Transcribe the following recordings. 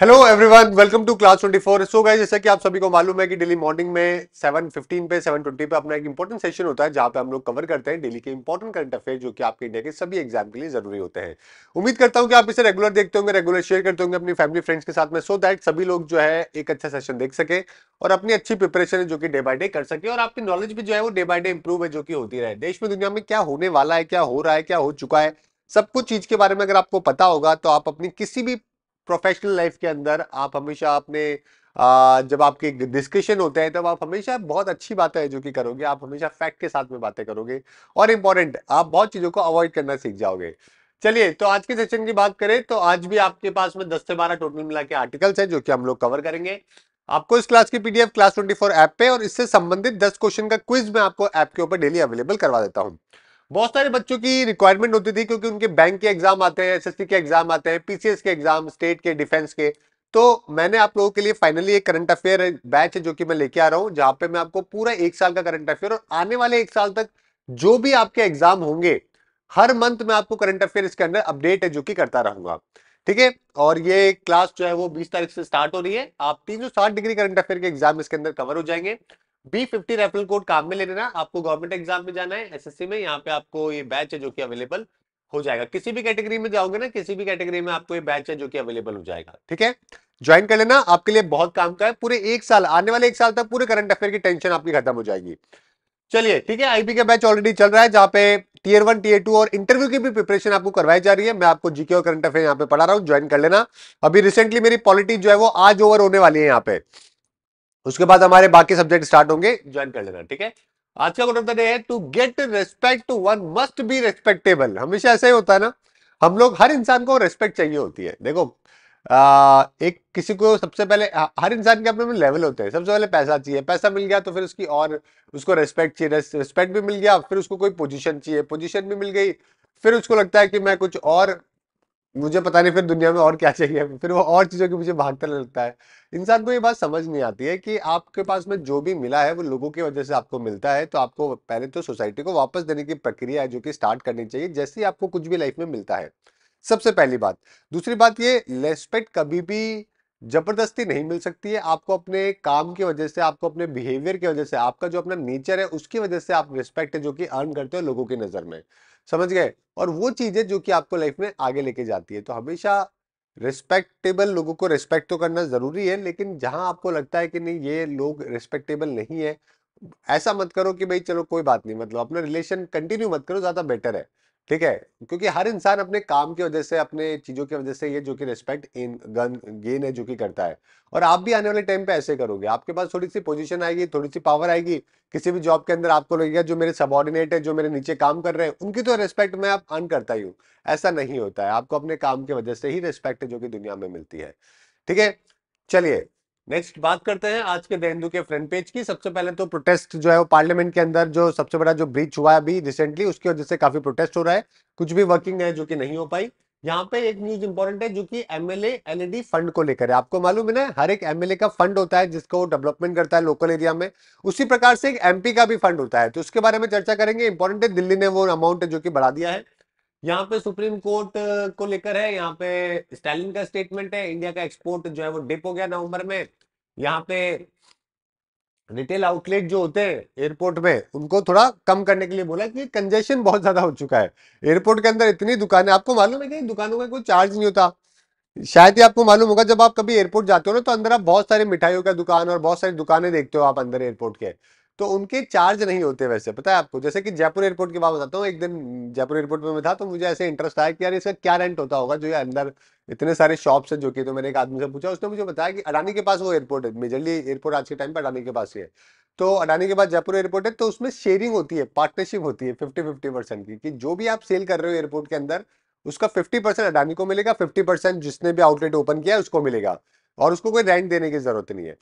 Hello everyone welcome to class 24 so guys जैसा कि आप सभी को मालूम है कि डेली मॉर्निंग में 7:15 पे 7:20 पे अपना एक इंपॉर्टेंट सेशन होता है जहां पे हम लोग कवर करते हैं डेली के इंपॉर्टेंट करंट अफेयर जो कि आपके इंडिया के सभी एग्जाम के लिए जरूरी होते हैं उम्मीद करता हूं कि आप इसे रेगुलर देखते होंगे रेगुलर शेयर करते होंगे अपनी फैमिली फ्रेंड्स के साथ में सो so दैट सभी लोग जो है एक अच्छा सेशन देख सके और अपनी अच्छी प्रिपरेशन जो कि डे बाय डे कर सके और आपकी नॉलेज भी जो है वो डे बाय डे इंप्रूव है जो कि होती रहे देश में दुनिया में क्या होने वाला है क्या हो रहा है क्या हो चुका है सब कुछ चीज के बारे में अगर आपको पता होगा तो आप अपनी किसी भी प्रोफेशनल लाइफ के अंदर आप हमेशा अपने जब आपके डिस्कशन होते हैं तब आप हमेशा बहुत अच्छी बातें है जो कि करोगे आप हमेशा फैक्ट के साथ में बातें करोगे और इम्पोर्टेंट आप बहुत चीज़ों को अवॉइड करना सीख जाओगे चलिए तो आज के सेशन की बात करें तो आज भी आपके पास में दस से बारह टोटल मिला के आर्टिकल्स हैं जो कि हम लोग कवर करेंगे आपको इस क्लास की PDF class twenty four app पे और इससे संबंधित दस क्वेश्चन का क्विज मैं आपको ऐप के ऊपर डेली अवेलेबल करवा देता हूँ बहुत सारे बच्चों की रिक्वायरमेंट होती थी क्योंकि उनके बैंक के एग्जाम आते हैं एसएससी के एग्जाम आते हैं पीसीएस के एग्जाम स्टेट के डिफेंस के तो मैंने आप लोगों के लिए फाइनली एक करंट अफेयर बैच है जो कि मैं लेके आ रहा हूँ जहां पे मैं आपको पूरा एक साल का करंट अफेयर और आने वाले एक साल तक जो भी आपके एग्जाम होंगे हर मंथ में आपको करंट अफेयर इसके अंदर अपडेट है जो कि करता रहूंगा ठीक है और ये क्लास जो है वो 20 तारीख से स्टार्ट हो रही है आप 360 डिग्री करंट अफेयर के एग्जाम इसके अंदर कवर हो जाएंगे बी फिफ्टी रेफरल कोड काम में ले लेना आपको गवर्नमेंट एग्जाम में जाना है एसएससी में यहाँ पे आपको ये बैच है जो कि अवेलेबल हो जाएगा किसी भी कैटेगरी में जाओगे ना किसी भी कैटेगरी में आपको ये बैच है जो कि अवेलेबल हो जाएगा ठीक है ज्वाइन कर लेना आपके लिए बहुत काम का है पूरे एक साल आने वाले एक साल तक पूरे करंट अफेयर की टेंशन आपकी खत्म हो जाएगी चलिए ठीक है आईपी का बैच ऑलरेडी चल रहा है जहां पे टीयर वन टीयर टू और इंटरव्यू की भी प्रिपरेशन आपको करवाई जा रही है मैं आपको जीके और करंट अफेयर यहाँ पे पढ़ा रहा हूँ ज्वाइन कर लेना अभी रिसेंटली मेरी पॉलिटिक्स जो है वो आज ओवर होने वाली है यहाँ पे उसके बाद हमारे बाकी सब्जेक्ट स्टार्ट होंगे ज्वाइन कर लेना ठीक है आज का क्वेश्चन है to get respect one must be respectable हमेशा ऐसा ही होता है ना हम लोग हर इंसान को रेस्पेक्ट चाहिए होती है देखो आ, एक किसी को सबसे पहले हर इंसान के अपने में लेवल होते हैं सबसे पहले पैसा चाहिए पैसा मिल गया तो फिर उसकी और उसको रेस्पेक्ट चाहिए रेस्पेक्ट भी मिल गया फिर उसको कोई पोजीशन चाहिए पोजीशन भी मिल गई फिर उसको लगता है कि मैं कुछ और मुझे पता नहीं फिर दुनिया में और क्या चाहिए फिर वो और चीज़ों की मुझे भागता लगता है इंसान को ये बात समझ नहीं आती है कि आपके पास में जो भी मिला है वो लोगों की वजह से आपको मिलता है तो आपको पहले तो सोसाइटी को वापस देने की प्रक्रिया है जो कि स्टार्ट करनी चाहिए जैसे ही आपको कुछ भी लाइफ में मिलता है सबसे पहली बात दूसरी बात ये रेस्पेक्ट कभी भी जबरदस्ती नहीं मिल सकती है आपको अपने काम की वजह से आपको अपने बिहेवियर की वजह से आपका जो अपना नेचर है उसकी वजह से आप रिस्पेक्ट है जो कि अर्न करते हो लोगों की नज़र में समझ गए और वो चीज़ें जो कि आपको लाइफ में आगे लेके जाती है तो हमेशा रिस्पेक्टेबल लोगों को रिस्पेक्ट तो करना ज़रूरी है लेकिन जहाँ आपको लगता है कि नहीं ये लोग रिस्पेक्टेबल नहीं है ऐसा मत करो कि भाई चलो कोई बात नहीं मतलब अपना रिलेशन कंटिन्यू मत करो ज़्यादा बेटर है ठीक है क्योंकि हर इंसान अपने काम की वजह से अपने चीज़ों की वजह से ये जो कि रिस्पेक्ट इन गन गेन है जो कि करता है और आप भी आने वाले टाइम पे ऐसे करोगे आपके पास थोड़ी सी पोजीशन आएगी थोड़ी सी पावर आएगी किसी भी जॉब के अंदर आपको लगेगा जो मेरे सबॉर्डिनेट है जो मेरे नीचे काम कर रहे हैं उनकी तो रिस्पेक्ट मैं आप अर्न करता ही हूँ ऐसा नहीं होता है आपको अपने काम की वजह से ही रिस्पेक्ट जो कि दुनिया में मिलती है ठीक है चलिए नेक्स्ट बात करते हैं आज के देंदू के फ्रंट पेज की सबसे पहले तो प्रोटेस्ट जो है वो पार्लियामेंट के अंदर जो सबसे बड़ा जो ब्रीच हुआ है अभी रिसेंटली उसकी वजह से काफी प्रोटेस्ट हो रहा है कुछ भी वर्किंग है जो कि नहीं हो पाई यहाँ पे एक न्यूज इंपॉर्टेंट है जो कि एमएलए एलईडी फंड को लेकर है आपको मालूम है ना हर एक एमएलए का फंड होता है जिसको वो डेवलपमेंट करता है लोकल एरिया में उसी प्रकार से एक एमपी का भी फंड होता है तो उसके बारे में चर्चा करेंगे इंपॉर्टेंट है दिल्ली ने वो अमाउंट जो कि बढ़ा दिया है यहाँ पे सुप्रीम कोर्ट को लेकर है यहाँ पे स्टालिन का स्टेटमेंट है इंडिया का एक्सपोर्ट जो है वो डिप हो गया नवंबर में यहाँ पे रिटेल आउटलेट जो होते हैं एयरपोर्ट में उनको थोड़ा कम करने के लिए बोला कि कंजेशन बहुत ज्यादा हो चुका है एयरपोर्ट के अंदर इतनी दुकानें आपको मालूम है कि दुकानों का कोई चार्ज नहीं होता शायद ही आपको मालूम होगा जब आप कभी एयरपोर्ट जाते हो ना तो अंदर आप बहुत सारी मिठाइयों का दुकान और बहुत सारी दुकानें देखते हो आप अंदर एयरपोर्ट के तो उनके चार्ज नहीं होते वैसे पता है आपको जैसे कि जयपुर एयरपोर्ट की बात बताता हूँ एक दिन जयपुर एयरपोर्ट में मैं था तो मुझे ऐसे इंटरेस्ट आया कि यार इसका क्या रेंट होता होगा जो ये अंदर इतने सारे शॉप्स हैं जो कि तो मैंने एक आदमी से पूछा उसने मुझे बताया कि अडानी के पास वो एयरपोर्ट है मेजरली एयरपोर्ट आज के टाइम पर अडानी के पास ही है तो अडानी के पास जयपुर एयरपोर्ट है तो उसमें शेयरिंग होती है पार्टनरशिप होती है फिफ्टी फिफ्टी परसेंट की कि जो भी आप सेल कर रहे हो एयरपोर्ट के अंदर उसका फिफ्टी परसेंट अडानी को मिलेगा फिफ्टी परसेंट जिसने भी आउटलेट ओपन किया है उसको मिलेगा और उसको कोई रेंट देने की जरूरत नहीं है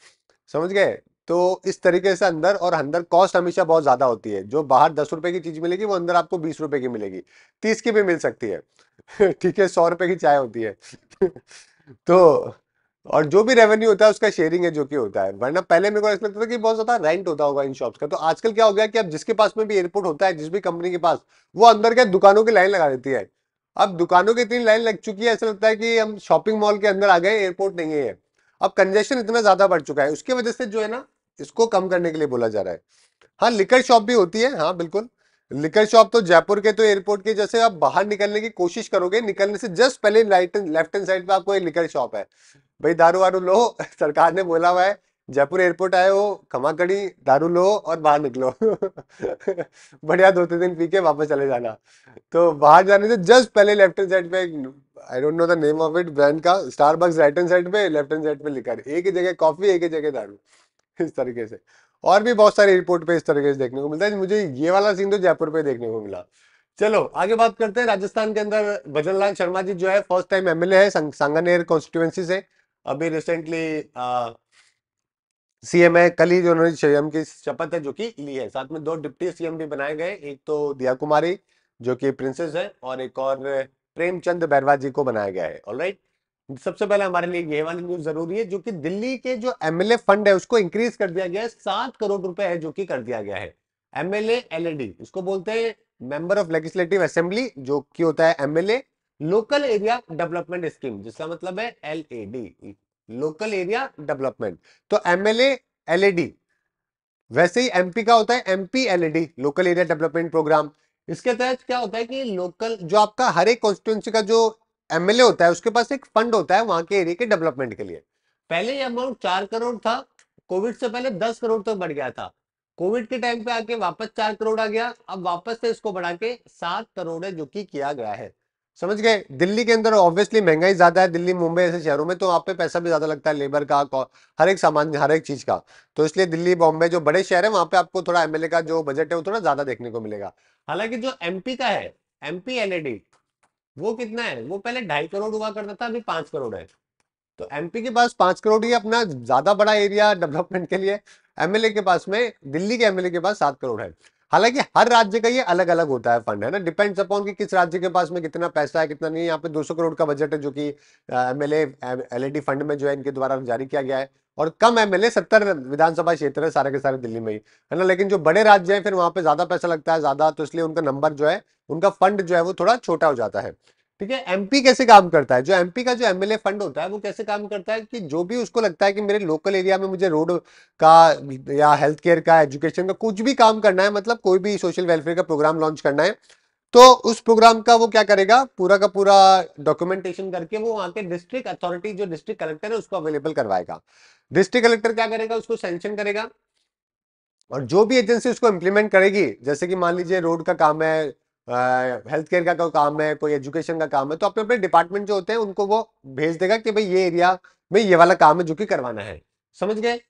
समझ गए तो इस तरीके से अंदर और अंदर कॉस्ट हमेशा बहुत ज़्यादा होती है जो बाहर दस रुपए की चीज़ मिलेगी वो अंदर आपको बीस रुपए की मिलेगी तीस की भी मिल सकती है ठीक है सौ रुपए की चाय होती है तो और जो भी रेवेन्यू होता है उसका शेयरिंग है जो कि होता है वरना पहले मेरे को ऐसा लगता था कि बहुत ज़्यादा रेंट होता होगा इन शॉप्स का तो आजकल क्या हो गया कि अब जिसके पास में भी एयरपोर्ट होता है जिस भी कंपनी के पास वो अंदर क्या दुकानों की लाइन लगा देती है अब दुकानों की इतनी लाइन लग चुकी है ऐसा लगता है कि हम शॉपिंग मॉल के अंदर आ गए एयरपोर्ट नहीं है अब कंजेशन इतना ज़्यादा बढ़ चुका है उसकी वजह से जो है ना इसको कम करने के लिए बोला जा रहा है हाँ लिकर शॉप भी होती है हाँ बिल्कुल लिकर शॉप तो जयपुर के तो एयरपोर्ट के जैसे आप बाहर निकलने की कोशिश करोगे निकलने से जस्ट पहले राइट लेफ्ट हैंड साइड पे आपको एक लिकर शॉप है भाई दारू वारू लो सरकार ने बोला हुआ है जयपुर एयरपोर्ट आए हो खमा कड़ी दारू लो और बाहर निकलो बढ़िया दो तीन दिन पी के वापस चले जाना तो बाहर जाने से जस्ट पहले लेफ्ट हैंड साइड पे I don't know the name of it brand का स्टारबक्स राइट हैंड साइड पे लेफ्ट हैंड साइड पे लिकर एक ही जगह कॉफी एक ही जगह दारू इस तरीके से और भी बहुत सारे रिपोर्ट पे इस तरीके से देखने को मिलता है मुझे ये वाला सीन तो जयपुर पे देखने को मिला चलो आगे बात करते हैं राजस्थान के अंदर भजन लाल शर्मा जी जो है फर्स्ट टाइम एमएलए है सांगानेर कॉन्स्टिट्यूएंसी से अभी रिसेंटली सीएम है कल ही जो उन्होंने सीएम की शपथ है जो कि ली है साथ में दो डिप्टी सीएम भी बनाए गए एक तो दिया कुमारी जो कि प्रिंसेस है और एक और प्रेमचंद बैरवा जी को बनाया गया है ऑलराइट right? सबसे पहले हमारे लिए ये वाली न्यूज जरूरी है जो कि दिल्ली के जो एमएलए फंड है उसको इंक्रीज कर दिया गया है सात करोड़ रुपए है जो कि कर दिया गया है एमएलए एलएडी इसको बोलते हैं मेंबर ऑफ लेजिस्लेटिव असेंबली जो कि होता है MLA local area development scheme जिसका मतलब है एलएडी लोकल एरिया डेवलपमेंट तो एमएलए एलईडी वैसे ही एमपी का होता है MP LED local area development programme इसके तहत क्या होता है कि लोकल जो आपका हर एक कॉन्स्टिट्यूंसी का जो एमएलए होता है उसके पास एक फंड होता है वहां के एरिया के डेवलपमेंट के लिए पहले ये अमाउंट चार करोड़ था कोविड से पहले दस करोड़ तक तो बढ़ गया था कोविड के टाइम पे आके वापस चार करोड़ आ गया अब वापस से इसको बढ़ा के सात करोड़ है जो कि किया गया है समझ गए दिल्ली के अंदर ऑब्वियसली महंगाई ज्यादा है दिल्ली मुंबई ऐसे शहरों में तो वहाँ पे पैसा भी ज्यादा लगता है लेबर का हर एक सामान हर एक चीज का तो इसलिए दिल्ली बॉम्बे जो बड़े शहर है वहां पे आपको थोड़ा एमएलए का जो बजट है वो थोड़ा ज्यादा देखने को मिलेगा हालांकि जो एमपी का है एमपी एलईडी वो कितना है वो पहले ढाई करोड़ हुआ करता था अभी पांच करोड़ है तो एमपी के पास पांच करोड़ ही अपना ज्यादा बड़ा एरिया डेवलपमेंट के लिए एमएलए के पास में दिल्ली के एमएलए के पास सात करोड़ है हालांकि हर राज्य का ये अलग अलग होता है फंड है ना डिपेंड्स अपॉन कि किस राज्य के पास में कितना पैसा है कितना नहीं यहाँ पे 200 करोड़ का बजट है जो कि एमएलए एलईडी फंड में जो है इनके द्वारा जारी किया गया है और कम एमएलए सत्तर विधानसभा क्षेत्र है सारे के सारे दिल्ली में ही है ना लेकिन जो बड़े राज्य है फिर वहां पे ज्यादा पैसा लगता है ज्यादा तो इसलिए उनका नंबर जो है उनका फंड जो है वो थोड़ा छोटा हो जाता है ठीक है एमपी कैसे काम करता है जो एमपी का जो एमएलए फंड होता है वो कैसे काम करता है कि जो भी उसको लगता है कि मेरे लोकल एरिया में मुझे रोड का या हेल्थ केयर का एजुकेशन का कुछ भी काम करना है मतलब कोई भी सोशल वेलफेयर का प्रोग्राम लॉन्च करना है तो उस प्रोग्राम का वो क्या करेगा पूरा का पूरा डॉक्यूमेंटेशन करके वो वहां के डिस्ट्रिक्ट अथॉरिटी जो डिस्ट्रिक्ट कलेक्टर है उसको अवेलेबल करवाएगा डिस्ट्रिक्ट कलेक्टर क्या करेगा उसको सेंक्शन करेगा और जो भी एजेंसी उसको इंप्लीमेंट करेगी जैसे कि मान लीजिए रोड का काम है हेल्थ केयर का कोई काम है कोई एजुकेशन का काम है तो अपने अपने डिपार्टमेंट जो होते हैं उनको वो भेज देगा कि भाई ये एरिया में ये वाला काम है जो कि करवाना है समझ गए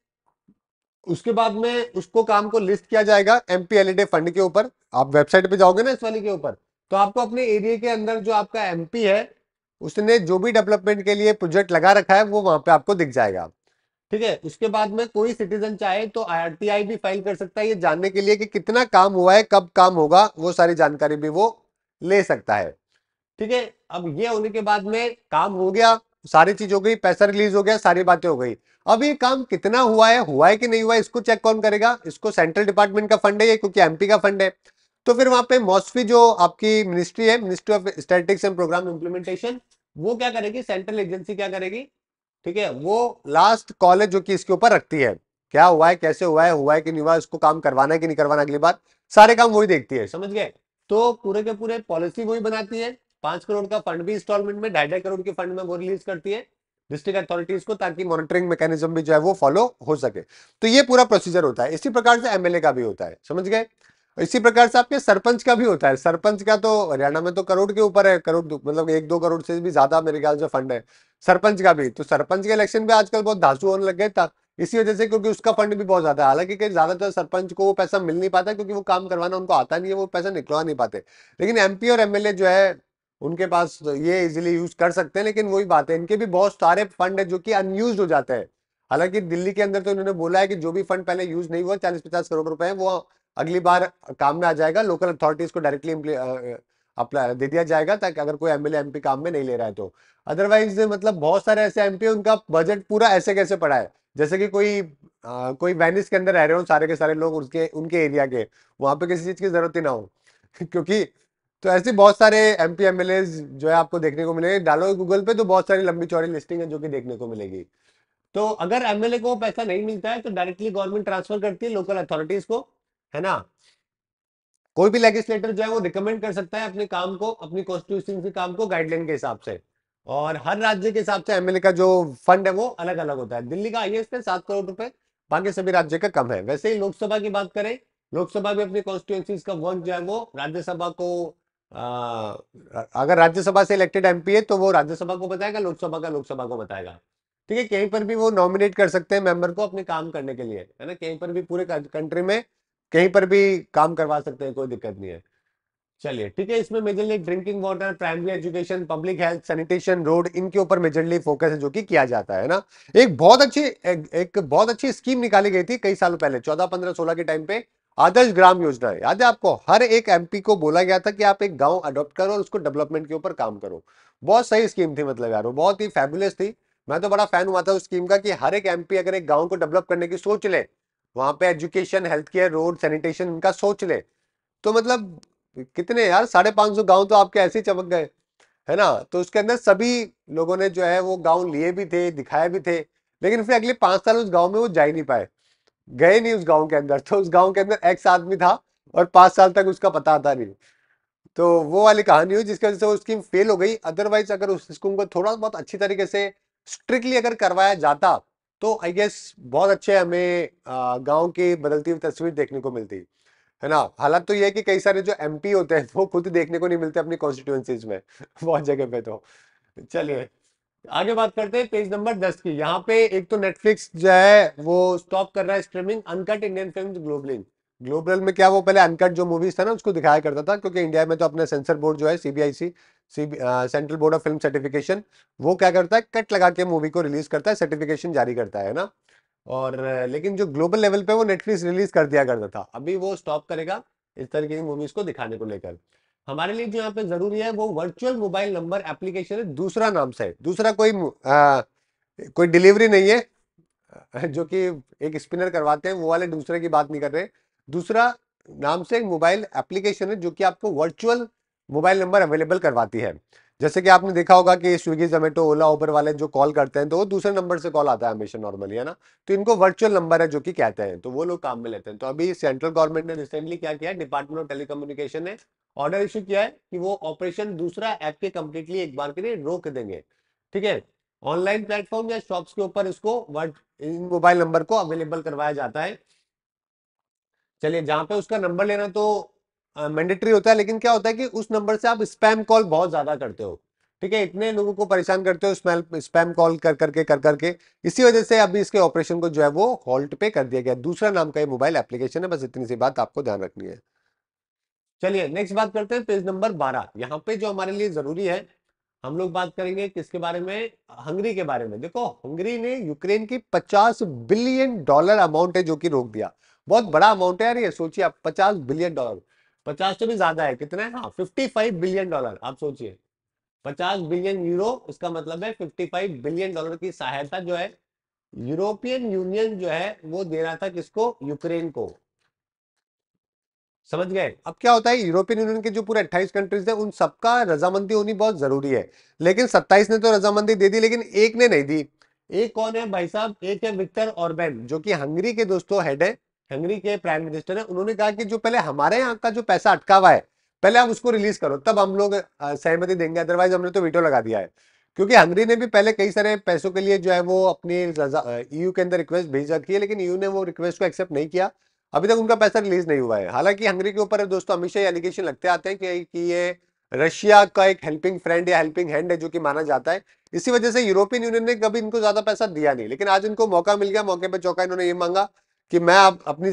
उसके बाद में उसको काम को लिस्ट किया जाएगा ए डे फंड के ऊपर आप वेबसाइट पे जाओगे ना इस वाली के ऊपर तो आपको अपने एरिया के अंदर जो आपका एमपी है उसने जो भी डेवलपमेंट के लिए प्रोजेक्ट लगा रखा है वो वहां पे आपको दिख जाएगा ठीक है उसके बाद में कोई सिटीजन चाहे तो आरटीआई भी फाइल कर सकता है ये जानने के लिए कि कितना काम हुआ है कब काम होगा वो सारी जानकारी भी वो ले सकता है ठीक है अब ये होने के बाद में काम हो गया सारी चीज हो गई पैसा रिलीज हो गया सारी बातें हो गई अब ये काम कितना हुआ है हुआ है कि नहीं हुआ है इसको चेक कौन करेगा इसको सेंट्रल डिपार्टमेंट का फंड है ये क्योंकि एमपी का फंड है तो फिर वहां पे मोस्फी जो आपकी मिनिस्ट्री है ministry of statistics and programme implementation वो क्या करेगी सेंट्रल एजेंसी क्या करेगी ठीक है वो लास्ट कॉलेज जो कि इसके ऊपर रखती है क्या हुआ है कैसे हुआ है हुआ है कि नहीं हुआ इसको काम करवाना है कि नहीं करवाना अगली बार सारे काम वही देखती है समझ गए तो पूरे के पूरे पॉलिसी वही बनाती है पांच करोड़ का फंड भी इंस्टॉलमेंट में ढाई ढाई करोड़ के फंड में वो रिलीज करती है डिस्ट्रिक्ट अथॉरिटीज को ताकि मॉनिटरिंग मैकेनिज्म भी जो है वो फॉलो हो सके तो ये पूरा प्रोसीजर होता है इसी प्रकार से एमएलए का भी होता है समझ गए इसी प्रकार से आपके सरपंच का भी होता है सरपंच का तो हरियाणा में तो करोड़ के ऊपर है करोड़ मतलब एक दो करोड़ से भी ज्यादा मेरे ख्याल से फंड है सरपंच का भी तो सरपंच के इलेक्शन भी आजकल बहुत धासु होने लग गए था इसी वजह से क्योंकि उसका फंड भी बहुत ज्यादा है हालांकि ज्यादातर सरपंच को वो पैसा मिल नहीं पाता क्योंकि वो काम करवाना उनको आता नहीं है वो पैसा निकलवा नहीं पाते लेकिन एमपी और एमएलए जो है उनके पास तो ये इजिली यूज कर सकते हैं लेकिन वही बात है इनके भी बहुत सारे फंड है जो कि अनयूज हो जाते हैं हालांकि दिल्ली के अंदर तो इन्होंने बोला है कि जो भी फंड पहले यूज नहीं हुआ चालीस पचास करोड़ रुपए है वो अगली बार काम में आ जाएगा लोकल अथॉरिटीज को डायरेक्टली अप्लाई दे दिया जाएगा ताकि अगर कोई एमएलए एमपी काम में नहीं ले रहा है तो अदरवाइज मतलब बहुत सारे ऐसे एमपी उनका बजट पूरा ऐसे कैसे पड़ा है जैसे कि कोई आ, कोई वेनिस के अंदर रह रहे हो सारे के सारे लोग उसके उनके एरिया के वहां पे किसी चीज की जरूरत ही ना हो क्योंकि तो ऐसे बहुत सारे एम पी जो है आपको देखने को मिलेंगे डालो गूगल पे तो बहुत सारी लंबी चौड़ी लिस्टिंग है जो कि देखने को मिलेगी तो अगर एमएलए को पैसा नहीं मिलता है तो डायरेक्टली गवर्नमेंट ट्रांसफर करती है लोकल अथॉरिटीज को है ना कोई भी लेजिस्लेटर जो है वो रिकमेंड कर सकता है अपने काम को अपनी कॉन्स्टिट्यूशन के काम को गाइडलाइन के हिसाब से और हर राज्य के हिसाब से एमएलए का जो फंड है वो अलग अलग होता है दिल्ली का हाइएस्ट है सात करोड़ रुपए बाकी सभी राज्य का कम है वैसे ही लोकसभा की बात करें लोकसभा में अपनी कॉन्स्टिट्यूंसीज का वोट जो है वो राज्यसभा को आ, अगर राज्यसभा से इलेक्टेड एमपी है तो वो राज्यसभा को बताएगा लोकसभा का लोकसभा को बताएगा ठीक है कहीं पर भी वो नॉमिनेट कर सकते हैं मेंबर को अपने काम करने के लिए है ना कहीं पर भी पूरे कंट्री में कहीं पर भी काम करवा सकते हैं कोई दिक्कत नहीं है चलिए ठीक है इसमें majorly drinking water primary education public health sanitation road इनके ऊपर मेजरली फोकस है जो कि किया जाता है ना एक बहुत अच्छी एक, बहुत अच्छी स्कीम निकाली गई थी कई सालों पहले चौदह पंद्रह सोलह के टाइम पे आदर्श ग्राम योजना याद है आपको हर एक एमपी को बोला गया था कि आप एक गांव अडॉप्ट करो और उसको डेवलपमेंट के ऊपर काम करो बहुत सही स्कीम थी मतलब यार वो बहुत ही फेबुलस थी मैं तो बड़ा फैन हुआ था उस स्कीम का कि हर एक एमपी अगर एक गांव को डेवलप करने की सोच ले वहाँ पे education health care road sanitation इनका सोच ले तो मतलब कितने यार साढ़े पाँच सौ गाँव तो आपके ऐसे ही चमक गए है ना तो उसके अंदर सभी लोगों ने जो है वो गाँव लिए भी थे दिखाए भी थे लेकिन फिर अगले पाँच साल उस गाँव में वो जा ही नहीं पाए गए नहीं उस गाँव के अंदर तो उस गाँव के अंदर एक्स आदमी था और पाँच साल तक उसका पता आता नहीं तो वो वाली कहानी हुई जिसकी वजह से वो स्कीम फेल हो गई अदरवाइज अगर उस स्कीम को थोड़ा बहुत अच्छी तरीके से स्ट्रिक्टली अगर करवाया जाता तो आई गेस बहुत अच्छे हमें गांव की बदलती हुई तस्वीर देखने को मिलती है ना हालात तो ये है कि कई सारे जो एमपी होते हैं वो खुद देखने को नहीं मिलते अपनी कॉन्स्टिट्यूएंसीज में बहुत जगह पे तो चलिए आगे बात करते हैं पेज नंबर दस की यहाँ पे एक तो नेटफ्लिक्स जो है वो स्टॉप कर रहा है स्ट्रीमिंग अनकट इंडियन फिल्म ग्लोबलिंग ग्लोबल में क्या वो पहले अनकट जो मूवीज था ना उसको दिखाया करता था क्योंकि इंडिया में तो अपना सेंसर बोर्ड जो है CBIC central board of film certification वो क्या करता है कट लगा के मूवी को रिलीज करता है सर्टिफिकेशन जारी करता है ना और लेकिन जो ग्लोबल लेवल पे वो नेटफ्लिक्स रिलीज कर दिया करता था अभी वो स्टॉप करेगा इस तरीके की मूवीज को दिखाने को लेकर हमारे लिए जो यहाँ पे जरूरी है वो वर्चुअल मोबाइल नंबर एप्लीकेशन है दूसरा नाम से दूसरा कोई आ, कोई डिलीवरी नहीं है जो कि एक स्पिनर करवाते हैं वो वाले दूसरे की बात नहीं कर रहे दूसरा नाम से एक मोबाइल एप्लीकेशन है जो कि आपको वर्चुअल मोबाइल नंबर अवेलेबल करवाती है जैसे कि आपने देखा होगा कि स्विगी जोमेटो ओला ऊबर वाले जो कॉल करते हैं तो वो दूसरे नंबर से कॉल आता है हमेशा नॉर्मली है ना तो इनको वर्चुअल नंबर है जो कि कहते हैं तो वो लोग काम में लेते हैं तो अभी सेंट्रल गवर्नमेंट ने रिसेंटली क्या किया डिपार्टमेंट ऑफ टेलीकम्युनिकेशन ने ऑर्डर इश्यू किया है कि वो ऑपरेशन दूसरा ऐप के कंप्लीटली एक बार के लिए रोक देंगे ठीक है ऑनलाइन प्लेटफॉर्म या शॉप्स के ऊपर इसको इन मोबाइल नंबर को अवेलेबल करवाया जाता है चलिए जहां पे उसका नंबर लेना तो मैंडेटरी होता है लेकिन क्या होता है कि उस नंबर से आप स्पैम कॉल बहुत ज्यादा करते हो ठीक है इतने लोगों को परेशान करते हो स्पैम कॉल कर करके कर करके कर कर इसी वजह से अभी इसके ऑपरेशन को जो है वो हॉल्ट पे कर दिया गया दूसरा नाम का ये मोबाइल एप्लीकेशन है बस इतनी सी बात आपको ध्यान रखनी है चलिए नेक्स्ट बात करते हैं पेज नंबर बारह यहाँ पे जो हमारे लिए जरूरी है हम लोग बात करेंगे किसके बारे में हंगरी के बारे में देखो हंगरी ने यूक्रेन की 50 बिलियन डॉलर अमाउंट है जो कि रोक दिया बहुत बड़ा अमाउंट है यार ये सोचिए आप 50 बिलियन डॉलर 50 तो भी ज्यादा है कितना है हाँ 55 बिलियन डॉलर आप सोचिए 50 बिलियन यूरो इसका मतलब है 55 बिलियन डॉलर की सहायता जो है यूरोपियन यूनियन जो है वो दे रहा था किसको यूक्रेन को समझ गए अब क्या होता है यूरोपियन यूनियन के जो पूरे अट्ठाईस कंट्रीज है उन सबका रजामंदी होनी बहुत जरूरी है लेकिन सत्ताईस ने तो रजामंदी दे दी लेकिन एक ने नहीं दी एक कौन है भाई साहब एक है विक्टर ऑर्बेन जो कि हंगरी के दोस्तों हेड है हंगरी के प्राइम मिनिस्टर है उन्होंने कहा कि जो पहले हमारे यहाँ का जो पैसा अटका हुआ है पहले आप उसको रिलीज करो तब हम लोग सहमति देंगे अदरवाइज हमने तो वीटो लगा दिया है क्योंकि हंगरी ने भी पहले कई सारे पैसों के लिए जो है वो अपनी ईयू के अंदर रिक्वेस्ट भेज रखी है लेकिन ईयू ने वो रिक्वेस्ट को एक्सेप्ट नहीं किया अभी तक उनका पैसा रिलीज नहीं हुआ है हालांकि हंगरी के ऊपर दोस्तों हमेशा ये एलिगेशन लगते आते हैं कि, कि ये रशिया का एक हेल्पिंग फ्रेंड या हेल्पिंग हैंड है जो कि माना जाता है इसी वजह से यूरोपियन यूनियन ने कभी इनको ज्यादा पैसा दिया नहीं लेकिन आज इनको मौका मिल गया मौके पर चौका इन्होंने ये मांगा कि मैं आप अपनी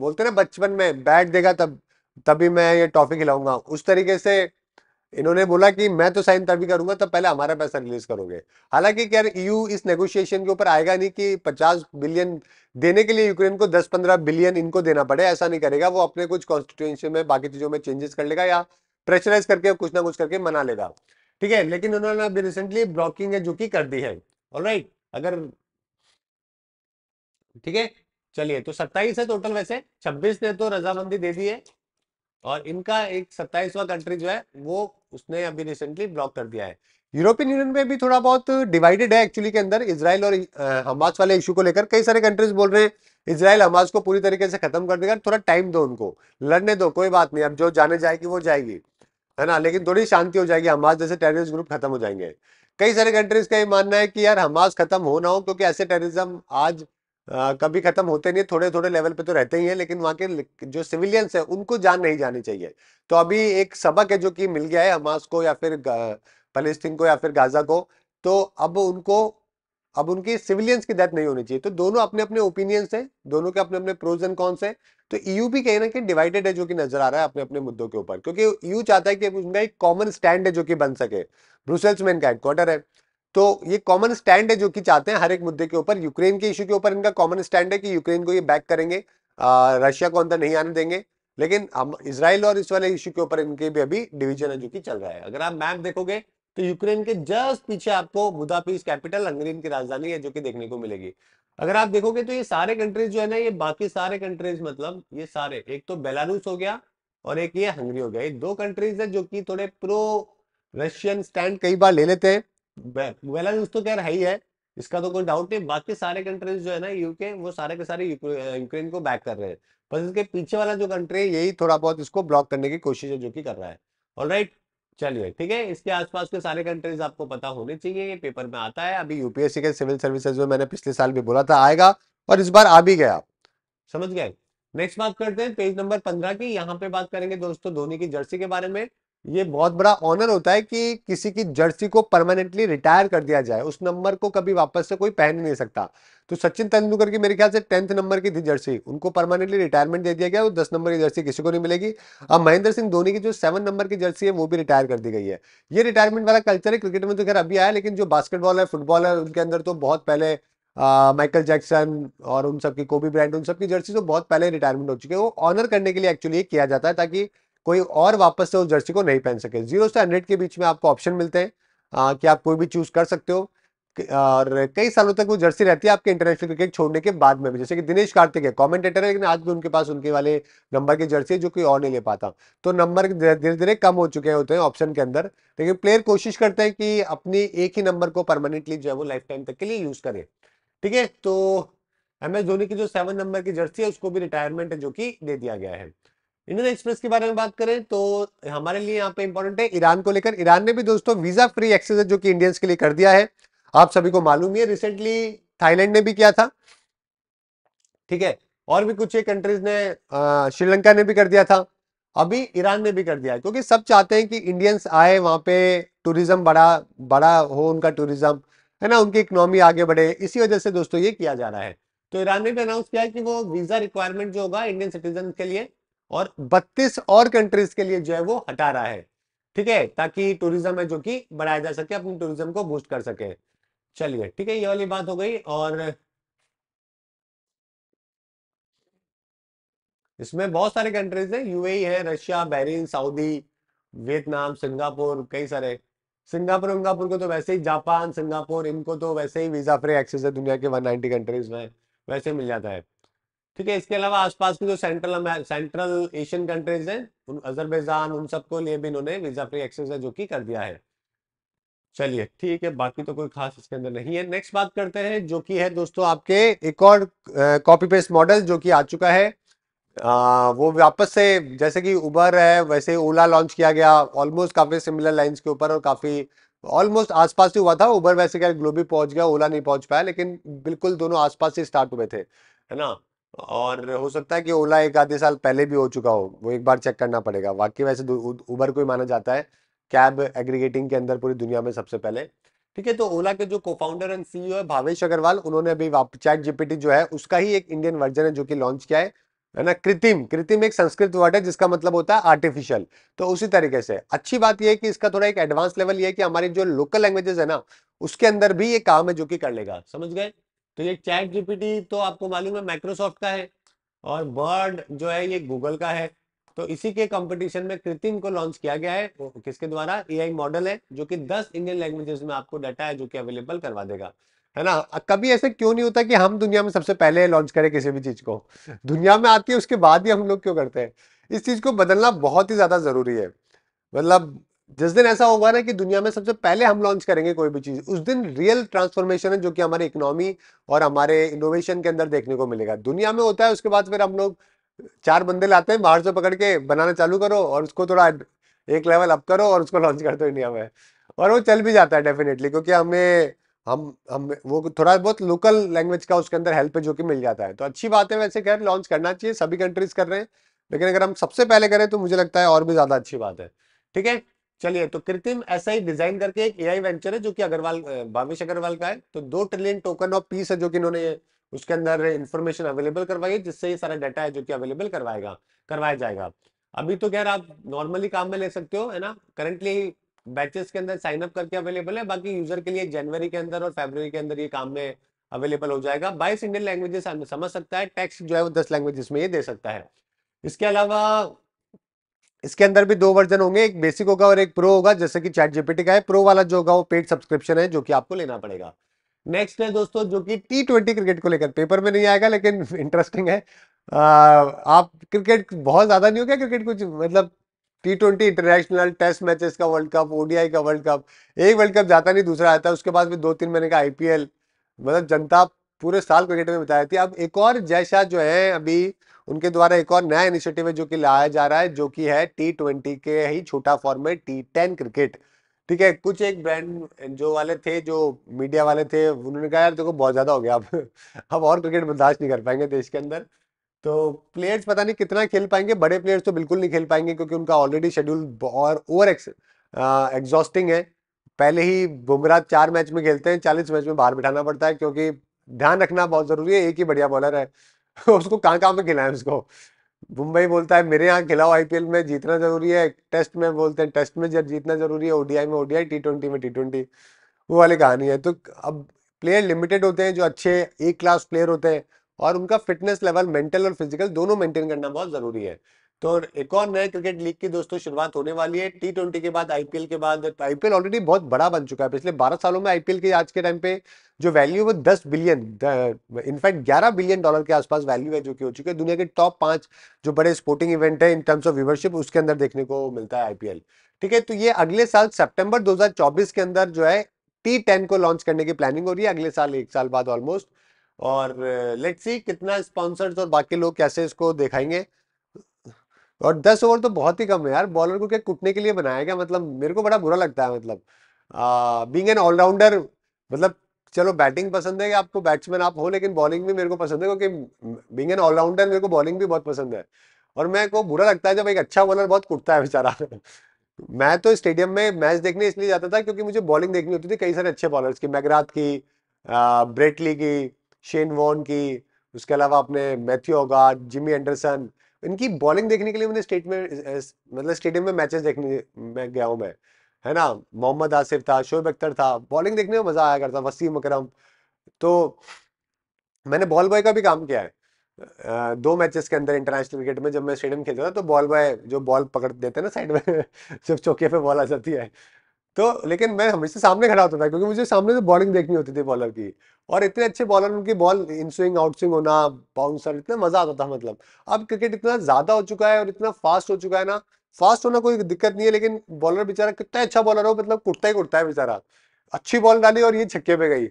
बोलते ना बचपन में बैट देगा तब तभी मैं ये टॉफी खिलाऊंगा उस तरीके से इन्होंने बोला कि मैं तो साइन तभी करूंगा तब पहले हमारा पैसा रिलीज करोगे हालांकि क्या ईयू e इस नेगोशिएशन के ऊपर आएगा नहीं कि 50 बिलियन देने के लिए यूक्रेन को 10-15 बिलियन इनको देना पड़े ऐसा नहीं करेगा वो अपने कुछ कॉन्स्टिट्यूशन में बाकी चीजों में चेंजेस कर लेगा या प्रेशराइज करके कुछ ना कुछ करके मना लेगा ठीक है लेकिन उन्होंने अभी रिसेंटली ब्लॉकिंग है जो की कर दी है ऑल right, अगर ठीक है चलिए तो सत्ताईस है टोटल वैसे छब्बीस ने तो रजामंदी दे दी है और इनका एक सत्ताईसवा कंट्री जो है वो उसने अभी रिसेंटली ब्लॉक कर दिया है यूरोपियन यूनियन में भी थोड़ा बहुत डिवाइडेड है एक्चुअली के अंदर इसराइल और हमास वाले इशू को लेकर कई सारे कंट्रीज बोल रहे हैं इसराइल हमास को पूरी तरीके से खत्म कर देगा थोड़ा टाइम दो उनको लड़ने दो कोई बात नहीं अब जो जाने जाएगी वो जाएगी है ना लेकिन थोड़ी शांति हो जाएगी हमास जैसे टेररिस्ट ग्रुप खत्म हो जाएंगे कई सारे कंट्रीज का ये मानना है कि यार हमास खत्म हो ना हो क्योंकि ऐसे टेररिज्म आज आ, कभी खत्म होते नहीं थोड़े थोड़े लेवल पे तो रहते ही हैं लेकिन वहाँ के जो सिविलियंस हैं उनको जान नहीं जानी चाहिए तो अभी एक सबक है जो कि मिल गया है हमास को या फिर फलस्तीन को या फिर गाजा को तो अब उनको अब उनकी सिविलियंस की डेथ नहीं होनी चाहिए तो दोनों अपने अपने ओपिनियंस हैं दोनों के अपने अपने प्रोज एंड कॉन्स हैं तो ईयू भी कहीं ना कहीं डिवाइडेड है जो कि नजर आ रहा है अपने अपने मुद्दों के ऊपर क्योंकि ईयू चाहता है कि उनका एक कॉमन स्टैंड है जो कि बन सके ब्रुसेल्स में इनका हेडक्वार्टर है तो ये कॉमन स्टैंड है जो कि चाहते हैं हर एक मुद्दे के ऊपर यूक्रेन के इशू के ऊपर इनका कॉमन स्टैंड है कि यूक्रेन को ये बैक करेंगे रशिया को अंदर नहीं आने देंगे लेकिन हम इसराइल और इस वाले इशू के ऊपर इनके भी अभी डिवीजन है जो कि चल रहा है अगर आप मैप देखोगे तो यूक्रेन के जस्ट पीछे आपको बुदापीस कैपिटल हंगरीन की राजधानी है जो कि देखने को मिलेगी अगर आप देखोगे तो ये सारे कंट्रीज जो है ना ये बाकी सारे कंट्रीज मतलब ये सारे एक तो बेलारूस हो गया और एक ये हंगरी हो गया ये दो कंट्रीज है जो कि थोड़े प्रो रशियन स्टैंड कई बार ले लेते हैं तो खैर है ही है इसका तो कोई डाउट नहीं बाकी सारे कंट्रीज जो है ना यूके वो सारे के सारे यूक्रेन को बैक कर रहे हैं बस इसके पीछे वाला जो कंट्री है यही थोड़ा बहुत इसको ब्लॉक करने की कोशिश है जो कि कर रहा है ऑल राइट चलिए ठीक है इसके आसपास के सारे कंट्रीज आपको पता होने चाहिए ये पेपर में आता है अभी यूपीएससी के सिविल सर्विसेज में मैंने पिछले साल भी बोला था आएगा और इस बार आ भी गया समझ गए नेक्स्ट बात करते हैं पेज नंबर पंद्रह की यहाँ पे बात करेंगे दोस्तों धोनी की जर्सी के बारे में ये बहुत बड़ा ऑनर होता है कि किसी की जर्सी को परमानेंटली रिटायर कर दिया जाए उस नंबर को कभी वापस से कोई पहन नहीं सकता तो सचिन तेंदुलकर की मेरे ख्याल से टेंथ नंबर की थी जर्सी उनको परमानेंटली रिटायरमेंट दे दिया गया और दस नंबर की जर्सी किसी को नहीं मिलेगी अब महेंद्र सिंह धोनी की जो सेवन नंबर की जर्सी है वो भी रिटायर कर दी गई है ये रिटायरमेंट वाला कल्चर है क्रिकेट में तो खैर अभी आया लेकिन जो बास्केटबॉल है फुटबॉल है उनके अंदर तो बहुत पहले माइकल uh, जैक्सन और उन सबकी कोबी ब्रांड उन सबकी जर्सी तो बहुत पहले रिटायरमेंट हो चुकी है वो ऑनर करने के लिए एक्चुअली किया जाता है ताकि कोई और वापस से उस जर्सी को नहीं पहन सके जीरो से हंड्रेड के बीच में आपको ऑप्शन मिलते हैं आ, कि आप कोई भी चूज कर सकते हो और कई सालों तक वो जर्सी रहती है आपके इंटरनेशनल क्रिकेट छोड़ने के बाद में भी जैसे कि दिनेश कार्तिक है कमेंटेटर है लेकिन आज भी उनके पास उनके वाले नंबर की जर्सी है जो कोई और नहीं ले पाता तो नंबर धीरे धीरे कम हो चुके होते हैं ऑप्शन के अंदर लेकिन प्लेयर कोशिश करते हैं कि अपनी एक ही नंबर को परमानेंटली जो है वो लाइफ टाइम तक के लिए यूज करें ठीक है तो एम एस धोनी की जो सेवन नंबर की जर्सी है उसको भी रिटायरमेंट है जो कि दे दिया गया है इंडियन एक्सप्रेस के बारे में बात करें तो हमारे लिए यहाँ पे इंपॉर्टेंट है ईरान को लेकर ईरान ने भी दोस्तों वीजा फ्री एक्सेस जो कि इंडियंस के लिए कर दिया है आप सभी को मालूम है रिसेंटली थाईलैंड ने भी किया था ठीक है और भी कुछ कंट्रीज ने श्रीलंका ने भी कर दिया था अभी ईरान ने भी कर दिया है क्योंकि सब चाहते हैं कि इंडियंस आए वहाँ पे टूरिज्म बड़ा बड़ा हो उनका टूरिज्म है ना उनकी इकोनॉमी आगे बढ़े इसी वजह से दोस्तों ये किया जा रहा है तो ईरान ने भी अनाउंस किया है कि वो वीजा रिक्वायरमेंट जो होगा इंडियन सिटीजन के लिए और 32 और कंट्रीज के लिए जो है वो हटा रहा है ठीक है ताकि टूरिज्म है जो कि बढ़ाया जा सके अपने टूरिज्म को बूस्ट कर सके चलिए ठीक है ये वाली बात हो गई और इसमें बहुत सारे कंट्रीज हैं यूएई e है Russia Bahrain Saudi Vietnam Singapore कई सारे सिंगापुर विंगापुर को तो वैसे ही जापान सिंगापुर इनको तो वैसे ही वीजा फ्री एक्सेस है दुनिया के 190 कंट्रीज में वैसे मिल जाता है ठीक है इसके अलावा आसपास की जो सेंट्रल सेंट्रल एशियन कंट्रीज हैं उन अजरबैजान उन सबको लिए भी इन्होंने वीजा फ्री एक्सेस है जो कि कर दिया है चलिए ठीक है बाकी तो कोई खास इसके अंदर नहीं है नेक्स्ट बात करते हैं जो कि है दोस्तों आपके एक और कॉपी पेस्ट मॉडल जो कि आ चुका है आ, वो वापस से जैसे कि उबर है वैसे ओला लॉन्च किया गया ऑलमोस्ट काफी सिमिलर लाइंस के ऊपर और काफी ऑलमोस्ट आसपास ही हुआ था उबर वैसे क्या ग्लोबी पहुंच गया ओला नहीं पहुंच पाया लेकिन बिल्कुल दोनों आसपास ही स्टार्ट हुए थे है ना और हो सकता है कि ओला एक आधे साल पहले भी हो चुका हो वो एक बार चेक करना पड़ेगा वाकई वैसे उबर को ही माना जाता है कैब एग्रीगेटिंग के अंदर पूरी दुनिया में सबसे पहले ठीक है तो ओला के जो को फाउंडर एंड सीईओ है भावेश अग्रवाल उन्होंने अभी चैट जीपीटी जो है उसका ही एक इंडियन वर्जन है जो कि लॉन्च किया है है ना कृत्रिम कृत्रिम एक संस्कृत वर्ड है जिसका मतलब होता है आर्टिफिशियल तो उसी तरीके से अच्छी बात यह है कि इसका थोड़ा एक एडवांस लेवल यह है कि हमारी जो लोकल लैंग्वेजेस है ना उसके अंदर भी ये काम है जो कि कर लेगा समझ गए तो ये चैट जीपीटी तो आपको मालूम है माइक्रोसॉफ्ट का है और बर्ड जो है ये गूगल का है तो इसी के कंपटीशन में कृत्रिम को लॉन्च किया गया है किसके द्वारा एआई मॉडल है जो कि 10 इंडियन लैंग्वेजेस में आपको डाटा है जो कि अवेलेबल करवा देगा है ना कभी ऐसे क्यों नहीं होता कि हम दुनिया में सबसे पहले लॉन्च करें किसी भी चीज को दुनिया में आती है उसके बाद ही हम लोग क्यों करते हैं इस चीज को बदलना बहुत ही ज्यादा जरूरी है मतलब जिस दिन ऐसा होगा ना कि दुनिया में सबसे पहले हम लॉन्च करेंगे कोई भी चीज उस दिन रियल ट्रांसफॉर्मेशन है जो कि हमारे इकोनॉमी और हमारे इनोवेशन के अंदर देखने को मिलेगा दुनिया में होता है उसके बाद फिर हम लोग चार बंदे लाते हैं बाहर से पकड़ के बनाना चालू करो और उसको थोड़ा एक लेवल अप करो और उसको लॉन्च कर दो इंडिया में और वो चल भी जाता है डेफिनेटली क्योंकि हमें हम हम वो थोड़ा बहुत लोकल लैंग्वेज का उसके अंदर हेल्प है जो कि मिल जाता है तो अच्छी बात है वैसे खैर लॉन्च करना चाहिए सभी कंट्रीज कर रहे हैं लेकिन अगर हम सबसे पहले करें तो मुझे लगता है और भी ज़्यादा अच्छी बात है ठीक है चलिए तो कृत्रिम ऐसा ही डिजाइन करके एक एआई वेंचर है जो कि अग्रवाल भावेश अग्रवाल का है तो दो ट्रिलियन टोकन ऑफ पीस है जो कि इन्होंने उसके अंदर इन्फॉर्मेशन अवेलेबल करवाई है जिससे ये सारा डाटा है जो कि अवेलेबल करवाएगा करवाया जाएगा अभी तो खैर आप नॉर्मली काम में ले सकते हो है ना करंटली बैचेस के अंदर साइन अप करके अवेलेबल है बाकी यूजर के लिए जनवरी के अंदर और फेबर के अंदर ये काम में अवेलेबल हो जाएगा बाईस इंडियन लैंग्वेजेस समझ सकता है टेक्स्ट जो है वो दस लैंग्वेजेस में ये दे सकता है इसके अलावा इसके अंदर भी दो वर्जन होंगे एक बेसिक होगा और एक प्रो होगा जैसे कि चैट जीपीटी का है प्रो वाला जो होगा वो पेड सब्सक्रिप्शन है जो कि आपको लेना पड़ेगा नेक्स्ट है दोस्तों जो कि टी ट्वेंटी क्रिकेट को लेकर पेपर में नहीं आएगा लेकिन इंटरेस्टिंग है आ, आप क्रिकेट बहुत ज्यादा नहीं हो गया क्रिकेट कुछ मतलब T twenty international test matches का वर्ल्ड कप ओडीआई का वर्ल्ड कप एक वर्ल्ड कप जाता नहीं दूसरा आता है उसके बाद भी दो तीन महीने का आईपीएल मतलब जनता पूरे साल क्रिकेट में बिता थी अब एक और जय शाह जो है अभी उनके द्वारा एक और नया इनिशिएटिव है जो कि लाया जा रहा है जो कि है टी ट्वेंटी के ही छोटा फॉर्मेट टी टेन क्रिकेट ठीक है कुछ एक ब्रांड जो वाले थे जो मीडिया वाले थे उन्होंने कहा यार देखो बहुत ज़्यादा हो गया अब अब और क्रिकेट बर्दाश्त नहीं कर पाएंगे देश के अंदर तो प्लेयर्स पता नहीं कितना खेल पाएंगे बड़े प्लेयर्स तो बिल्कुल नहीं खेल पाएंगे क्योंकि उनका ऑलरेडी शेड्यूल और ओवर एग्जॉस्टिंग है पहले ही बुमराह चार मैच में खेलते हैं चालीस मैच में बाहर बिठाना पड़ता है क्योंकि ध्यान रखना बहुत ज़रूरी है एक ही बढ़िया बॉलर है उसको कहाँ कहाँ पे खिलाए उसको मुंबई बोलता है मेरे यहाँ खिलाओ आईपीएल में जीतना जरूरी है टेस्ट में बोलते हैं टेस्ट में जब जीतना जरूरी है ओडीआई में ओडीआई टी ट्वेंटी में टी ट्वेंटी वो वाली कहानी है तो अब प्लेयर लिमिटेड होते हैं जो अच्छे ए क्लास प्लेयर होते हैं और उनका फिटनेस लेवल मेंटल और फिजिकल दोनों मेंटेन करना बहुत जरूरी है तो एक और नए क्रिकेट लीग की दोस्तों शुरुआत होने वाली है टी ट्वेंटी के बाद आईपीएल के बाद आईपीएल तो ऑलरेडी बहुत बड़ा बन चुका है पिछले 12 सालों में आईपीएल के आज के टाइम पे जो वैल्यू है वो 10 बिलियन इनफैक्ट 11 बिलियन डॉलर के आसपास वैल्यू है जो कि हो चुकी है दुनिया के टॉप पांच जो बड़े स्पोर्टिंग इवेंट है इन टर्म्स ऑफ व्यूवरशिप उसके अंदर देखने को मिलता है आईपीएल ठीक है तो ये अगले साल सेप्टेम्बर दो के अंदर जो है टी टेन को लॉन्च करने की प्लानिंग हो रही है अगले साल एक साल बाद ऑलमोस्ट और लेट्स सी कितना स्पॉन्सर्स और बाकी लोग कैसे इसको दिखाएंगे और दस ओवर तो बहुत ही कम है यार बॉलर को क्या कुटने के लिए बनाया गया मतलब मेरे को बड़ा बुरा लगता है मतलब बींग एन ऑलराउंडर मतलब चलो बैटिंग पसंद है कि आपको बैट्समैन आप हो लेकिन बॉलिंग भी मेरे को पसंद है क्योंकि बींग एन ऑलराउंडर मेरे को बॉलिंग भी बहुत पसंद है और मेरे को बुरा लगता है जब एक अच्छा बॉलर बहुत कुटता है बेचारा मैं तो स्टेडियम में मैच देखने इसलिए जाता था क्योंकि मुझे बॉलिंग देखनी होती थी कई सारे अच्छे बॉलर्स की मैगराथ की ब्रेटली की शेन वॉन की उसके अलावा अपने मैथ्यू ओगार्ड जिमी एंडरसन इनकी बॉलिंग देखने के लिए मैंने स्टेट में मतलब स्टेडियम में मैचेस देखने में गया हूँ मैं है ना मोहम्मद आसिफ था शोएब अख्तर था बॉलिंग देखने में मज़ा आया करता वसीम अकरम तो मैंने बॉल बॉय का भी काम किया है दो मैचेस के अंदर इंटरनेशनल क्रिकेट में जब मैं स्टेडियम खेलता था तो बॉल बॉय जो बॉल पकड़ देते हैं ना साइड में सिर्फ चौके पे बॉल आ जाती है तो लेकिन मैं हमेशा सामने खड़ा होता था क्योंकि मुझे सामने से बॉलिंग देखनी होती थी बॉलर की और इतने अच्छे बॉलर उनकी ball in swing out swing होना बाउंसर इतना मजा आता था मतलब अब क्रिकेट इतना ज्यादा हो चुका है और इतना फास्ट हो चुका है ना फास्ट होना कोई दिक्कत नहीं है लेकिन बॉलर बेचारा कितना अच्छा बॉलर हो मतलब कुटता ही कुटता है बेचारा अच्छी बॉल डाली और ये छक्के पे गई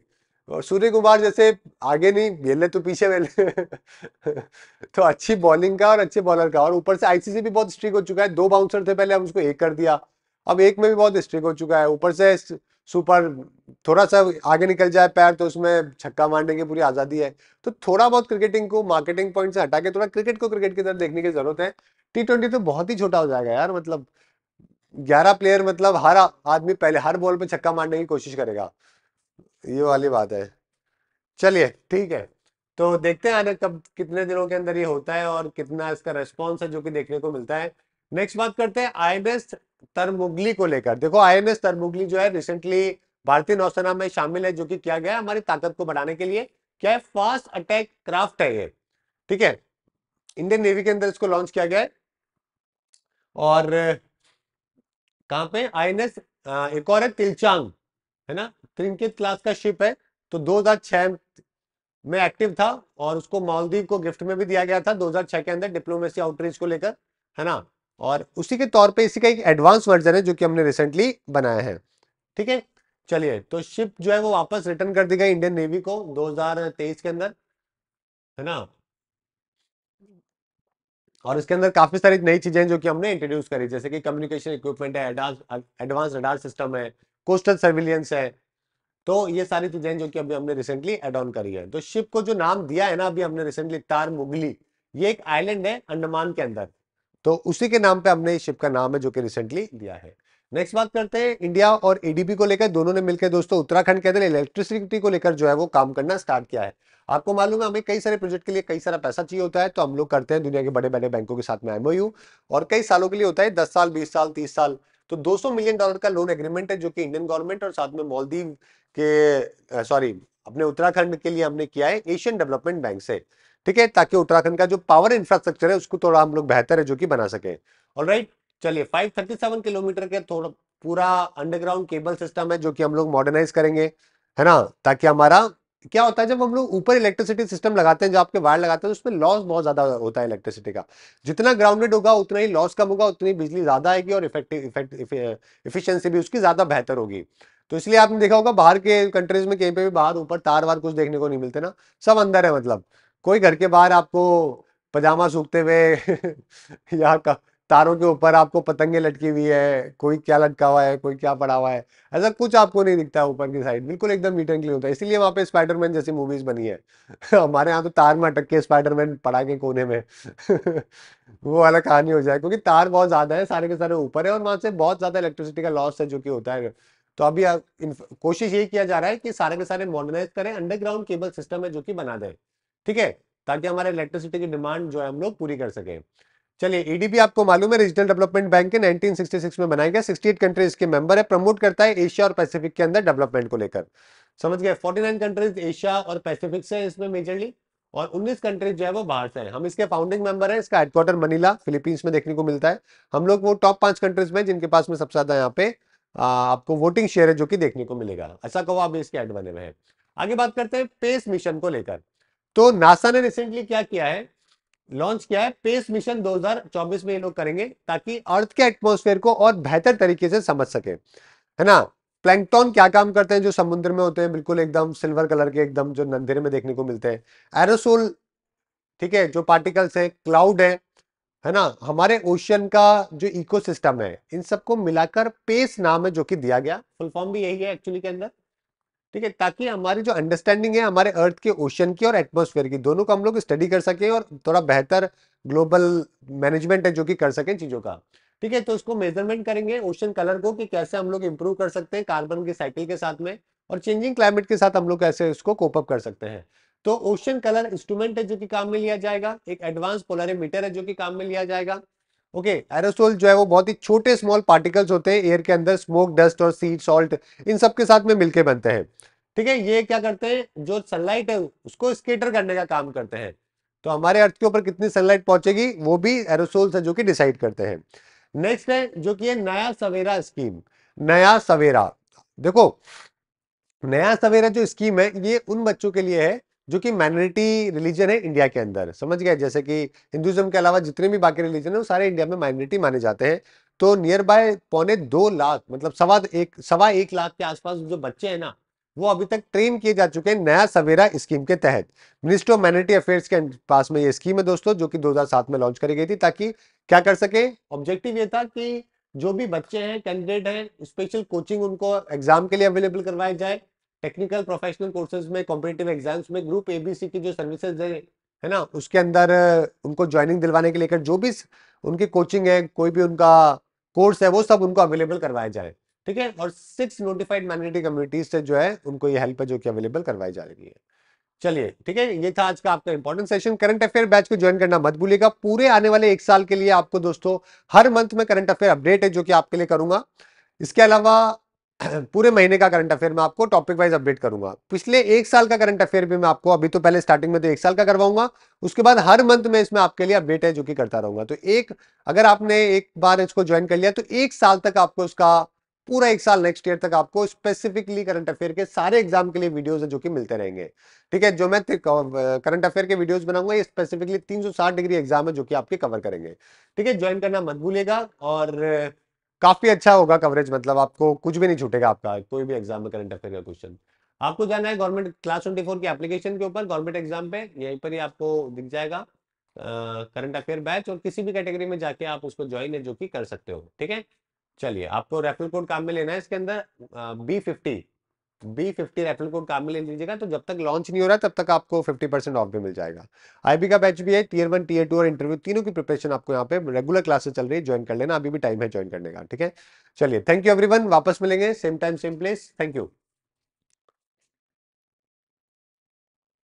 और सूर्य कुमार जैसे आगे नहीं बेले तो पीछे बेले तो अच्छी बॉलिंग का और अच्छे बॉलर का और ऊपर से आईसीसी भी बहुत स्ट्रिक हो चुका है दो बाउंसर थे पहले हम उसको एक कर दिया अब एक में भी बहुत स्ट्रिक हो चुका है ऊपर से सुपर थोड़ा सा आगे निकल जाए पैर तो उसमें छक्का मारने की पूरी आज़ादी है तो थोड़ा बहुत क्रिकेटिंग को मार्केटिंग पॉइंट से हटा के थोड़ा क्रिकेट को क्रिकेट की तरफ देखने की जरूरत है टी ट्वेंटी तो बहुत ही छोटा हो जाएगा यार मतलब ग्यारह प्लेयर मतलब हर आदमी पहले हर बॉल पर छक्का मारने की कोशिश करेगा ये वाली बात है चलिए ठीक है तो देखते हैं आने कब कितने दिनों के अंदर ये होता है और कितना इसका रेस्पॉन्स है जो कि देखने को मिलता है नेक्स्ट बात करते हैं आईएमएस तरमुगली को लेकर देखो आईएमएस तरमुगली जो है रिसेंटली भारतीय नौसेना में शामिल है जो कि किया गया हमारी ताकत को बढ़ाने के लिए क्या है फास्ट अटैक क्राफ्ट है ये ठीक है इंडियन नेवी के अंदर इसको लॉन्च किया गया है और कहां पे आईएनएस एक और है तिलचांग है ना त्रिंकित क्लास का शिप है तो 2006 में एक्टिव था और उसको मालदीव को गिफ्ट में भी दिया गया था 2006 के अंदर डिप्लोमेसी आउटरीच को लेकर है ना और उसी के तौर पे इसी का एक एडवांस वर्जन है जो कि हमने रिसेंटली बनाया है ठीक है चलिए तो शिप जो है वो वापस रिटर्न कर दी गई इंडियन नेवी को 2023 के अंदर है ना और इसके अंदर काफी सारी नई चीजें जो कि हमने इंट्रोड्यूस करी जैसे कि कम्युनिकेशन इक्विपमेंट है एडवांस रडार सिस्टम है कोस्टल सर्विलियंस है तो ये सारी चीजें जो कि अभी हमने रिसेंटली एड ऑन करी है तो शिप को जो नाम दिया है ना अभी हमने रिसेंटली तार मुगली ये एक आइलैंड है अंडमान के अंदर तो उसी के नाम पे हमने शिप का नाम है जो कि रिसेंटली दिया है नेक्स्ट बात करते हैं इंडिया और एडीपी को लेकर दोनों ने मिलकर दोस्तों उत्तराखंड के अंदर इलेक्ट्रिसिटी को लेकर जो है वो काम करना स्टार्ट किया है आपको मालूम है हमें कई सारे प्रोजेक्ट के लिए कई सारा पैसा चाहिए होता है तो हम लोग करते हैं दुनिया के बड़े बड़े बैंकों के साथ में एमओयू और कई सालों के लिए होता है दस साल बीस साल तीस साल तो दो मिलियन डॉलर का लोन एग्रीमेंट है जो कि इंडियन गवर्नमेंट और साथ में मालदीव के सॉरी अपने उत्तराखंड के लिए हमने किया है एशियन डेवलपमेंट बैंक से ठीक है ताकि उत्तराखंड का जो पावर इंफ्रास्ट्रक्चर है उसको थोड़ा हम लोग बेहतर है जो कि बना सके और राइट चलिए 537 किलोमीटर के थोड़ा पूरा अंडरग्राउंड केबल सिस्टम है जो कि हम लोग मॉडर्नाइज करेंगे है ना ताकि हमारा क्या होता है जब हम लोग ऊपर इलेक्ट्रिसिटी सिस्टम लगाते हैं जो आपके वायर लगाते हैं उसमें लॉस बहुत ज्यादा होता है इलेक्ट्रिसिटी का जितना ग्राउंडेड होगा उतना ही लॉस कम होगा उतनी बिजली ज्यादा आएगी और इफेक्टिव इफेक्ट इफिशियंसी भी उसकी ज्यादा बेहतर होगी तो इसलिए आपने देखा होगा बाहर के कंट्रीज में कहीं पे भी बाहर ऊपर तार वार कुछ देखने को नहीं मिलते ना सब अंदर है मतलब कोई घर के बाहर आपको पजामा सूखते हुए या तारों के ऊपर आपको पतंगे लटकी हुई है कोई क्या लटका हुआ है कोई क्या पड़ा हुआ है ऐसा कुछ आपको नहीं दिखता ऊपर की साइड बिल्कुल एकदम मीटर क्लियर होता है इसीलिए वहाँ पे स्पाइडरमैन जैसी मूवीज बनी है हमारे यहाँ तो तार में अटक के स्पाइडरमैन पड़ा के कोने में वो वाला कहानी हो जाए क्योंकि तार बहुत ज़्यादा है सारे के सारे ऊपर है और वहाँ से बहुत ज़्यादा इलेक्ट्रिसिटी का लॉस है जो कि होता है तो अभी कोशिश ये किया जा रहा है कि सारे के सारे मॉडर्नाइज करें अंडरग्राउंड केबल सिस्टम है जो कि बना दें ठीक है ताकि हमारे इलेक्ट्रिसिटी की डिमांड जो है हम लोग पूरी कर सके चलिए ईडीपी e आपको मालूम है रीजनल डेवलपमेंट बैंक के 1966 में बनाया गया 68 कंट्रीज के मेंबर है प्रमोट करता है एशिया और पैसिफिक के अंदर डेवलपमेंट को लेकर समझ गए 49 कंट्रीज एशिया और पैसिफिक से इसमें मेजरली और 19 कंट्रीज जो है वो बाहर से है हम इसके फाउंडिंग मेंबर है इसका हेडक्वार्टर मनीला फिलीपींस में देखने को मिलता है हम लोग वो टॉप पांच कंट्रीज में जिनके पास में सबसे ज्यादा यहाँ पे आ, आपको वोटिंग शेयर है जो कि देखने को मिलेगा ऐसा कहो आप इसके एड बने हुए हैं आगे बात करते हैं पेस मिशन को लेकर तो नासा ने रिसेंटली क्या किया है लॉन्च किया है पेस मिशन 2024 में ये लोग करेंगे ताकि अर्थ के एटमोसफेयर को और बेहतर तरीके से समझ सके है ना प्लैंकटॉन क्या काम करते हैं जो समुद्र में होते हैं बिल्कुल एकदम सिल्वर कलर के एकदम जो नंधेरे में देखने को मिलते हैं एरोसोल ठीक है जो पार्टिकल्स है क्लाउड है है ना हमारे ओशन का जो इकोसिस्टम है इन सबको मिलाकर पेस नाम है जो कि दिया गया फुल फॉर्म भी यही है एक्चुअली के अंदर ठीक है ताकि हमारी जो अंडरस्टैंडिंग है हमारे अर्थ के ओशन की और एटमोसफेयर की दोनों को हम लोग स्टडी कर सकें और थोड़ा बेहतर ग्लोबल मैनेजमेंट है जो कि कर सकें चीज़ों का ठीक है तो उसको मेजरमेंट करेंगे ओशन कलर को कि कैसे हम लोग इंप्रूव कर सकते हैं कार्बन की साइकिल के साथ में और चेंजिंग क्लाइमेट के साथ हम लोग कैसे उसको कोपअप कर सकते हैं तो ओशन कलर इंस्ट्रूमेंट है जो कि काम में लिया जाएगा एक एडवांस पोलरिमीटर है जो कि काम में लिया जाएगा ओके एरोसोल जो है वो बहुत ही छोटे स्मॉल पार्टिकल्स होते हैं एयर के अंदर स्मोक डस्ट और सीड सॉल्ट इन सब के साथ में मिलके बनते हैं ठीक है ये क्या करते हैं जो सनलाइट है उसको स्केटर करने का काम करते हैं तो हमारे अर्थ के ऊपर कितनी सनलाइट पहुंचेगी वो भी एरोसोल्स है जो कि डिसाइड करते हैं नेक्स्ट है जो कि है नया सवेरा स्कीम नया सवेरा देखो नया सवेरा जो स्कीम है ये उन बच्चों के लिए है जो कि माइनॉरिटी रिलीजन है इंडिया के अंदर समझ गए जैसे कि हिंदुज़म के अलावा जितने भी बाकी रिलीजन है वो सारे इंडिया में माइनॉरिटी माने जाते हैं तो नियर बाय पौने दो लाख मतलब सवा एक सवा एक लाख के आसपास जो बच्चे हैं ना वो अभी तक ट्रेन किए जा चुके हैं नया सवेरा स्कीम के तहत मिनिस्ट्री ऑफ माइनॉरिटी अफेयर्स के पास में ये स्कीम है दोस्तों जो कि 2007 में लॉन्च करी गई थी ताकि क्या कर सके ऑब्जेक्टिव ये था कि जो भी बच्चे हैं कैंडिडेट हैं स्पेशल कोचिंग उनको एग्जाम के लिए अवेलेबल करवाया जाए टेक्निकल प्रोफेशनल कोर्सेज में कॉम्पिटेटिव एग्जाम्स में ग्रुप ए बी सी की जो सर्विसेज है है ना उसके अंदर उनको ज्वाइनिंग दिलवाने के लेकर जो भी उनकी कोचिंग है कोई भी उनका कोर्स है वो सब उनको अवेलेबल करवाया जाए ठीक है और सिक्स नोटिफाइड माइनोरिटी कम्युनिटीज से जो है उनको ये हेल्प है जो कि अवेलेबल करवाई जा रही है चलिए ठीक है ये था आज का आपका important session current affair batch को ज्वाइन करना मत भूलिएगा पूरे आने वाले एक साल के लिए आपको दोस्तों हर मंथ में करंट अफेयर अपडेट है जो कि आपके लिए करूंगा इसके अलावा पूरे महीने का करंट अफेयर मैं आपको टॉपिक वाइज अपडेट करूंगा पिछले एक साल का करंट अफेयर भी मैं आपको अभी तो पहले स्टार्टिंग में तो एक साल का करवाऊंगा उसके बाद हर मंथ में इसमें आपके लिए अपडेट है जो कि करता रहूंगा तो एक अगर आपने एक बार इसको ज्वाइन कर लिया तो एक साल तक आपको उसका पूरा एक साल नेक्स्ट ईयर तक आपको स्पेसिफिकली करंट अफेयर के सारे एग्जाम के लिए वीडियोस है जो कि मिलते रहेंगे ठीक है जो मैं करंट अफेयर के वीडियोस बनाऊंगा ये स्पेसिफिकली 360 डिग्री एग्जाम है जो कि आपके कवर करेंगे ठीक है ज्वाइन करना मत भूलिएगा और काफी अच्छा होगा कवरेज मतलब आपको कुछ भी नहीं छूटेगा आपका कोई भी एग्जाम में करंट अफेयर का क्वेश्चन आपको जाना है गवर्नमेंट क्लास ट्वेंटी फोर की एप्लीकेशन के ऊपर गवर्नमेंट एग्जाम पे यहीं पर ही आपको दिख जाएगा करंट अफेयर बैच और किसी भी कैटेगरी में जाके आप उसको ज्वाइन है जो कि कर सकते हो ठीक है चलिए आपको रेफरल कोड काम में लेना है इसके अंदर B fifty B fifty referral code काम में ले लीजिएगा तो जब तक लॉन्च नहीं हो रहा तब तक आपको फिफ्टी परसेंट ऑफ भी मिल जाएगा आईबी का बैच भी है टीयर वन टीयर टू और इंटरव्यू तीनों की प्रिपरेशन आपको यहाँ पे रेगुलर क्लासेस चल रही है ज्वाइन कर लेना अभी भी टाइम है ज्वाइन करने का ठीक है चलिए थैंक यू एवरीवन वापस मिलेंगे same time same place thank you